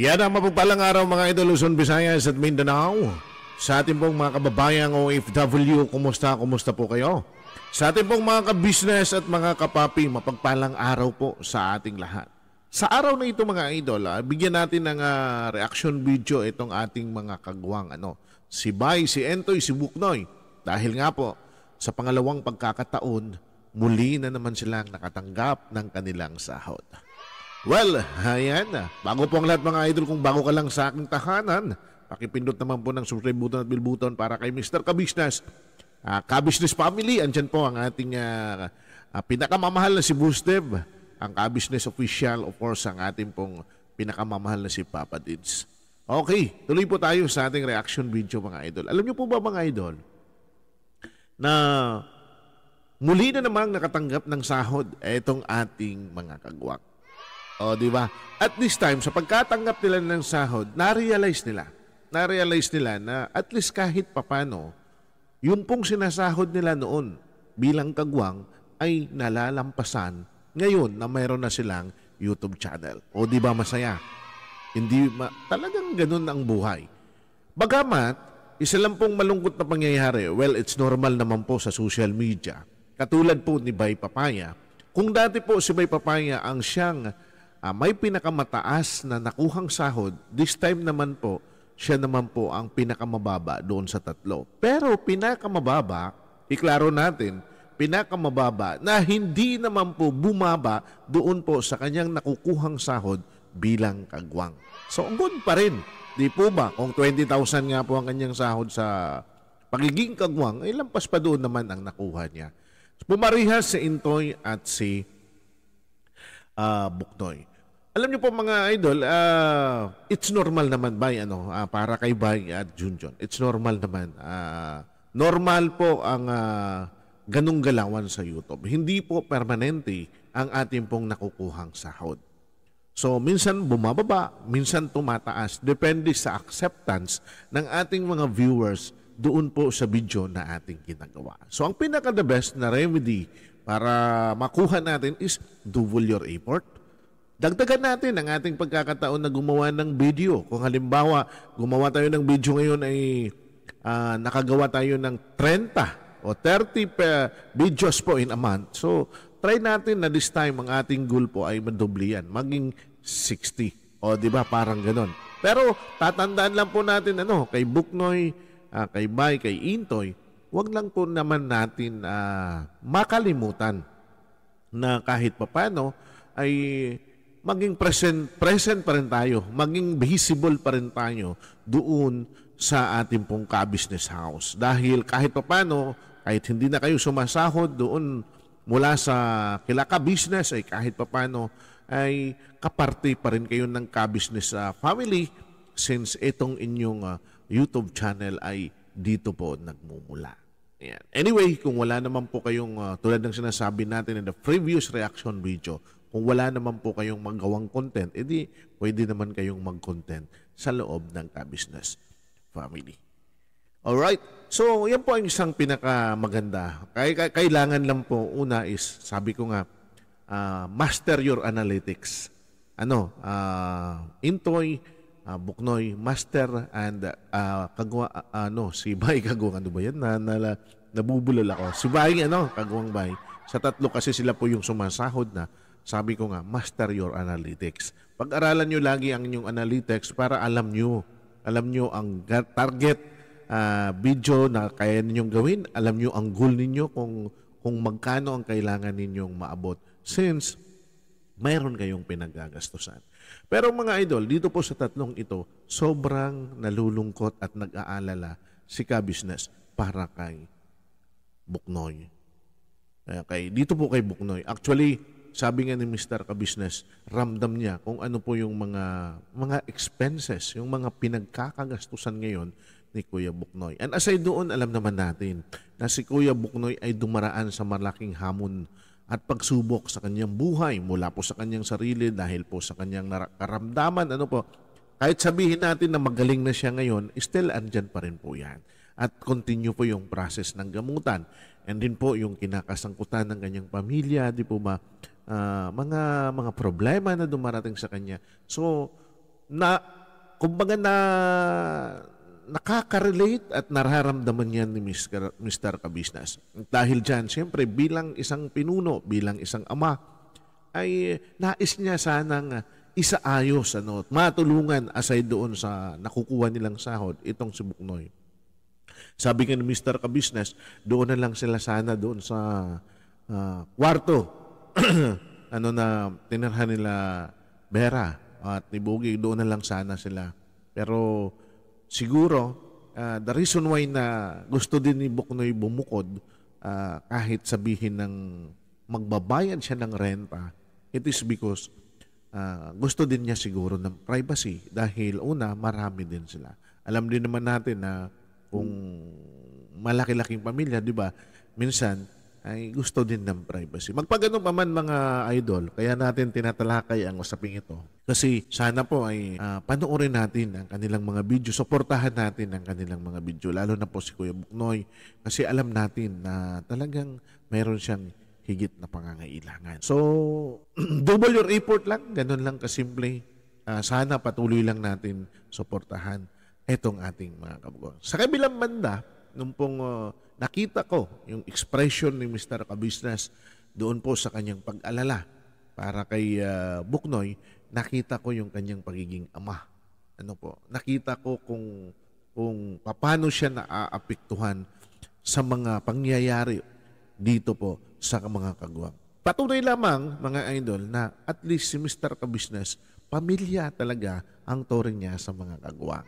Yan ang mapagpalang araw mga idol Luzon, Visayas at Mindanao. Sa ating pong mga kababayang OFW, kumusta, kumusta po kayo? Sa ating pong mga kabisnes at mga kapapi, mapagpalang araw po sa ating lahat. Sa araw na ito mga idol, ah, bigyan natin ng ah, reaction video itong ating mga kagwang. ano, si Bay, si Entoy, si Buknoy. Dahil nga po, sa pangalawang pagkakataon, muli na naman silang nakatanggap ng kanilang sahod. Well, ayan. Bago po ang lahat mga idol, kung bago ka lang sa aking tahanan, pakipindot naman po ng subscribe button at bell button para kay Mr. Kabisnes. Uh, Kabisnes Family, andyan po ang ating uh, uh, pinakamamahal na si Bustev, ang Kabisnes Official, of course, ang ating pong pinakamamahal na si Papa Dids. Okay, tuloy po tayo sa ating reaction video mga idol. Alam niyo po ba mga idol, na muli na namang nakatanggap ng sahod itong ating mga kagwak. O, di ba? At this time, sa pagkatanggap nila ng sahod, na-realize nila. Na-realize nila na at least kahit papano, yun pong sinasahod nila noon bilang kagwang ay nalalampasan ngayon na mayroon na silang YouTube channel. O di ba masaya? Hindi ma talagang ganun ang buhay. Bagamat, isa lang pong malungkot na pangyayari, well, it's normal naman po sa social media. Katulad po ni Bay Papaya. Kung dati po si Bay Papaya ang siyang uh, may pinakamataas na nakuhang sahod. This time naman po, siya naman po ang pinakamababa doon sa tatlo. Pero pinakamababa, iklaro natin, pinakamababa na hindi naman po bumaba doon po sa kanyang nakukuhang sahod bilang kagwang. So, good pa rin. Di po ba? Kung 20,000 nga po ang kanyang sahod sa pagiging kagwang, ay eh, lampas pa doon naman ang nakuha niya. Pumarihas si Intoy at si uh, Buktoy. Alam niyo po mga idol, uh, it's normal naman by ano, uh, para kay Bay at Junjun. It's normal naman. Uh, normal po ang uh, ganung galawan sa YouTube. Hindi po permanente ang ating pong nakukuhang sahod. So minsan bumababa, minsan tumataas, depende sa acceptance ng ating mga viewers doon po sa video na ating ginagawa. So ang pinaka the best na remedy para makuha natin is double your effort Dagdagan natin ang ating pagkakataon na gumawa ng video. Kung halimbawa, gumawa tayo ng video ngayon ay uh, nakagawa tayo ng 30 o 30 videos po in a month. So, try natin na this time ang ating goal po ay yan, maging 60. O, di ba? Parang ganon. Pero, tatandaan lang po natin ano, kay Buknoy, uh, kay Bay, kay Intoy, wag lang po naman natin uh, makalimutan na kahit papano ay maging present, present pa rin tayo, maging visible pa rin tayo doon sa ating pong ka-business house. Dahil kahit paano, kahit hindi na kayo sumasahod doon mula sa kilaka business ay kahit paano, ay kaparte pa rin kayo ng ka-business uh, family since itong inyong uh, YouTube channel ay dito po nagmumula. Ayan. Anyway, kung wala naman po kayong uh, tulad ng sinasabi natin in the previous reaction video, kung wala naman po kayong magawang content, edi pwede naman kayong mag-content sa loob ng ka-business family. Alright? So, yan po ang isang pinakamaganda. Kaya, kailangan lang po, una is, sabi ko nga, uh, master your analytics. Ano? Uh, ah, Intoy, uh, Buknoy Master and uh, Kagwa uh, ano si Bay Kagwang ano ba yan na, na nabubulol ako si Bay ano Kagwang Bay sa tatlo kasi sila po yung sumasahod na sabi ko nga master your analytics pag-aralan niyo lagi ang inyong analytics para alam niyo alam niyo ang target uh, video na kaya ninyong gawin alam niyo ang goal ninyo kung kung magkano ang kailangan ninyong maabot since mayroon kayong pinagagastusan. Pero mga idol, dito po sa tatlong ito, sobrang nalulungkot at nag-aalala si ka para kay Buknoy. Okay, dito po kay Buknoy. Actually, sabi nga ni Mr. ka ramdam niya kung ano po yung mga mga expenses, yung mga pinagkakagastusan ngayon ni Kuya Buknoy. And aside doon, alam naman natin na si Kuya Buknoy ay dumaraan sa malaking hamon at pagsubok sa kanyang buhay mula po sa kanyang sarili dahil po sa kanyang karamdaman. Ano po, kahit sabihin natin na magaling na siya ngayon, still andyan pa rin po yan. At continue po yung process ng gamutan. And din po yung kinakasangkutan ng kanyang pamilya, di po ba, uh, mga, mga problema na dumarating sa kanya. So, na, kumbaga na, nakaka-relate at nararamdaman niyan ni Mr. Mr. Kabisnas. Dahil dyan, siyempre bilang isang pinuno, bilang isang ama, ay nais niya sanang isaayos, ano, matulungan aside doon sa nakukuha nilang sahod, itong si Buknoy. Sabi nga ni Mr. Kabisnes, doon na lang sila sana doon sa uh, kwarto ano na tinirhan nila Vera at ni Bogie, doon na lang sana sila. Pero siguro uh, the reason why na gusto din ni Buknoy bumukod uh, kahit sabihin ng magbabayad siya ng renta, it is because uh, gusto din niya siguro ng privacy dahil una marami din sila. Alam din naman natin na kung malaki-laking pamilya, 'di ba? Minsan ay gusto din ng privacy. Magpagano pa man mga idol, kaya natin tinatalakay ang usaping ito. Kasi sana po ay uh, panoorin natin ang kanilang mga video, suportahan natin ang kanilang mga video, lalo na po si Kuya Buknoy. Kasi alam natin na talagang meron siyang higit na pangangailangan. So, double your effort lang, ganun lang kasimple. Uh, sana patuloy lang natin suportahan itong ating mga kabukuan. Sa kabilang banda, nung pong uh, nakita ko yung expression ni Mr. Kabisnes doon po sa kanyang pag-alala para kay uh, Buknoy, nakita ko yung kanyang pagiging ama. Ano po? Nakita ko kung kung paano siya naaapektuhan sa mga pangyayari dito po sa mga kagwang. Patunay lamang mga idol na at least si Mr. Kabisnes, pamilya talaga ang turing niya sa mga kagwang.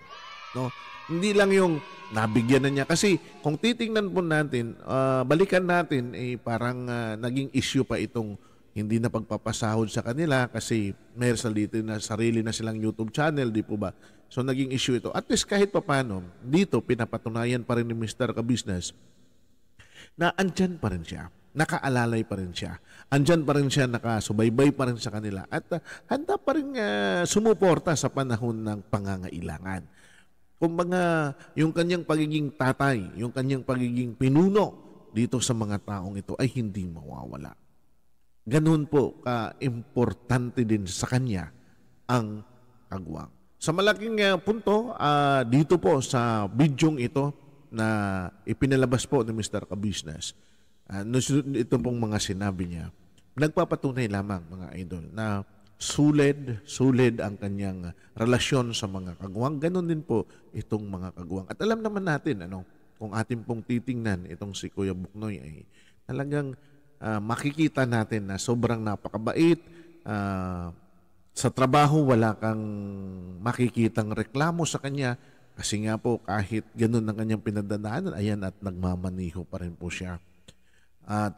No? Hindi lang yung nabigyan na niya. Kasi kung titingnan po natin, uh, balikan natin, eh, parang uh, naging issue pa itong hindi na pagpapasahod sa kanila kasi may salito na sarili na silang YouTube channel, di po ba? So naging issue ito. At least kahit papano, dito pinapatunayan pa rin ni Mr. Kabusiness na andyan pa rin siya. Nakaalalay pa rin siya. Andyan pa rin siya, nakasubaybay pa rin sa kanila. At uh, handa pa rin uh, sumuporta sa panahon ng pangangailangan mga yung kanyang pagiging tatay, yung kanyang pagiging pinuno dito sa mga taong ito ay hindi mawawala. Ganun po ka-importante uh, din sa kanya ang kagwang. Sa malaking uh, punto, uh, dito po sa bidyong ito na ipinalabas po ni Mr. Kabisnes, ah, uh, ito pong mga sinabi niya, nagpapatunay lamang mga idol na sulid, sulid ang kanyang relasyon sa mga kagawang. Ganon din po itong mga kagawang. At alam naman natin, ano, kung atin pong titingnan itong si Kuya Buknoy ay talagang uh, makikita natin na sobrang napakabait, uh, sa trabaho wala kang makikitang reklamo sa kanya kasi nga po kahit ganun ang kanyang pinadadaanan, ayan at nagmamaniho pa rin po siya. At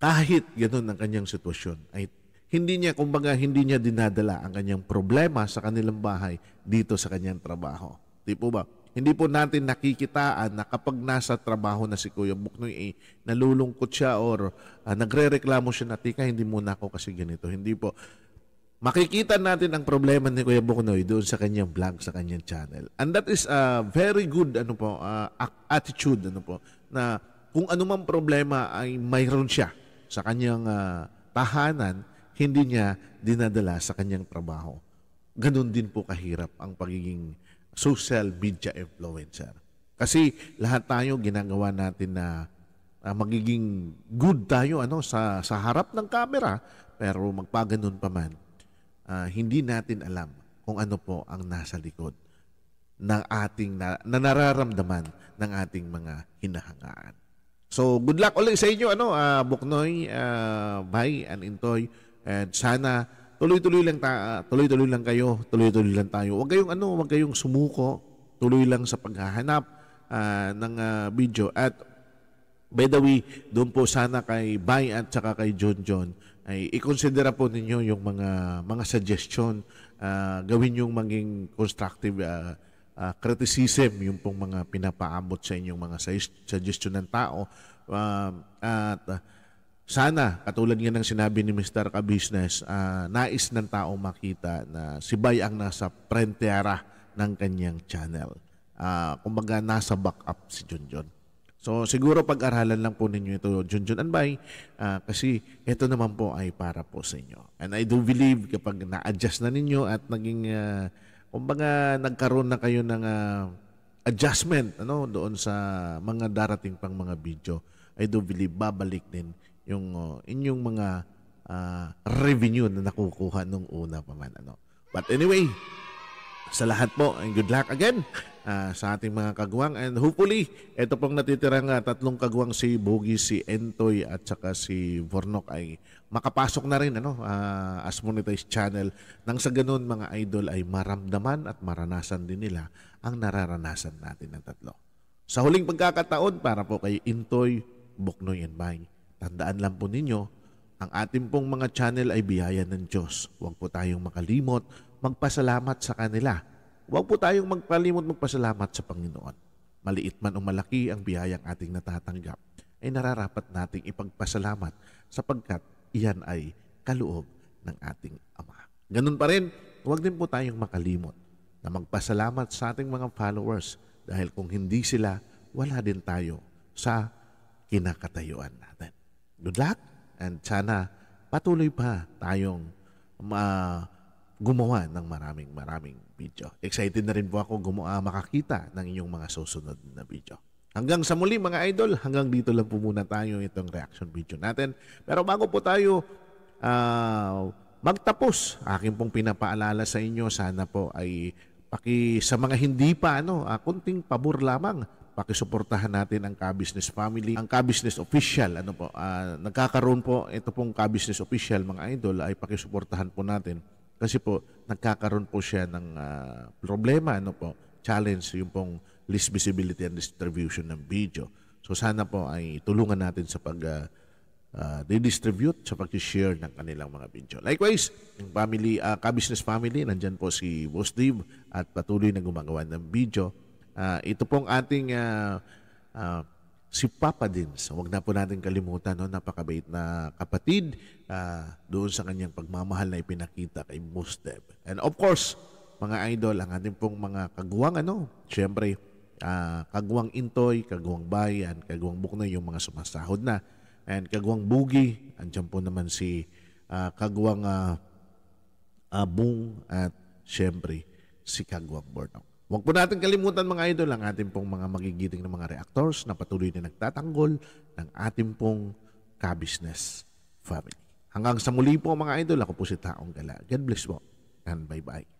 kahit ganun ang kanyang sitwasyon ay hindi niya, kumbaga, hindi niya dinadala ang kanyang problema sa kanilang bahay dito sa kanyang trabaho. Di po ba? Hindi po natin nakikitaan na kapag nasa trabaho na si Kuya Buknoy, eh, nalulungkot siya or uh, nagre-reklamo siya na, Tika, hindi muna ako kasi ganito. Hindi po. Makikita natin ang problema ni Kuya Buknoy doon sa kanyang vlog, sa kanyang channel. And that is a very good ano po, uh, attitude ano po, na kung anumang problema ay mayroon siya sa kanyang uh, tahanan, hindi niya dinadala sa kanyang trabaho. Ganun din po kahirap ang pagiging social media influencer. Kasi lahat tayo ginagawa natin na uh, magiging good tayo ano sa sa harap ng camera pero magpaganon pa man uh, hindi natin alam kung ano po ang nasa likod ng ating na, na nararamdaman ng ating mga hinahangaan. So good luck ulit sa inyo ano uh, Buknoy, uh, Bay and Intoy. And sana tuloy-tuloy lang ta tuloy-tuloy lang kayo, tuloy-tuloy lang tayo. Huwag kayong ano, huwag kayong sumuko. Tuloy lang sa paghahanap uh, ng uh, video at by the way, doon po sana kay Bay at saka kay John John ay ikonsidera po ninyo yung mga mga suggestion uh, gawin yung maging constructive uh, uh, criticism yung pong mga pinapaabot sa inyong mga suggestion ng tao uh, at uh, sana, katulad nga ng sinabi ni Mr. Kabusiness, uh, ah, nais ng tao makita na si Bay ang nasa prentera ng kanyang channel. Uh, kumbaga, nasa backup si Junjun. So siguro pag-aralan lang po ninyo ito, Junjun Anbay, uh, ah, kasi ito naman po ay para po sa inyo. And I do believe kapag na-adjust na ninyo at naging, uh, kumbaga nagkaroon na kayo ng uh, adjustment ano, doon sa mga darating pang mga video, I do believe babalik din yung uh, inyong mga uh, revenue na nakukuha nung una pa man. Ano. But anyway, sa lahat po, and good luck again uh, sa ating mga kagawang. And hopefully, ito pong natitirang uh, tatlong kagawang si Bogie, si Entoy at saka si Vornok ay makapasok na rin ano, uh, as monetized channel. Nang sa ganun mga idol ay maramdaman at maranasan din nila ang nararanasan natin ng tatlo. Sa huling pagkakataon para po kay Intoy, Buknoy and Bang. Tandaan lang po ninyo, ang ating pong mga channel ay biyaya ng Diyos. Huwag po tayong makalimot magpasalamat sa kanila. Huwag po tayong magpalimot magpasalamat sa Panginoon. Maliit man o malaki ang biyayang ating natatanggap, ay nararapat nating ipagpasalamat sapagkat iyan ay kaloob ng ating Ama. Ganun pa rin, huwag din po tayong makalimot na magpasalamat sa ating mga followers dahil kung hindi sila, wala din tayo sa kinakatayuan natin good luck and sana patuloy pa tayong uh, gumawa ng maraming maraming video. Excited na rin po ako gumawa ah, makakita ng inyong mga susunod na video. Hanggang sa muli mga idol, hanggang dito lang po muna tayo itong reaction video natin. Pero bago po tayo uh, magtapos, akin pong pinapaalala sa inyo, sana po ay paki sa mga hindi pa ano, uh, kunting pabor lamang pakisuportahan natin ang K-Business Family, ang K-Business Official. Ano po, uh, nagkakaroon po ito pong K-Business Official mga idol ay pakisuportahan po natin kasi po nagkakaroon po siya ng uh, problema ano po, challenge yung pong list visibility and distribution ng video. So sana po ay tulungan natin sa pag uh, ah, uh, distribute sa pag-share ng kanilang mga video. Likewise, yung family, uh, ka-business family, nandyan po si Boss Dave at patuloy na gumagawa ng video Uh, ito pong ating uh, uh, si Papa din. So, wag na po natin kalimutan, no? napakabait na kapatid uh, doon sa kanyang pagmamahal na ipinakita kay Musteb. And of course, mga idol, ang ating pong mga kaguwang, ano? syempre, uh, kaguwang intoy, kaguwang bayan, kaguwang buknoy, yung mga sumasahod na. And kaguwang bugi, andyan po naman si uh, kaguwang uh, abong at syempre si kaguwang bornok. Huwag po natin kalimutan mga idol ang ating pong mga magigiting na mga reactors na patuloy na nagtatanggol ng ating pong kabisnes family. Hanggang sa muli po mga idol, ako po si Taong Gala. God bless po and bye-bye.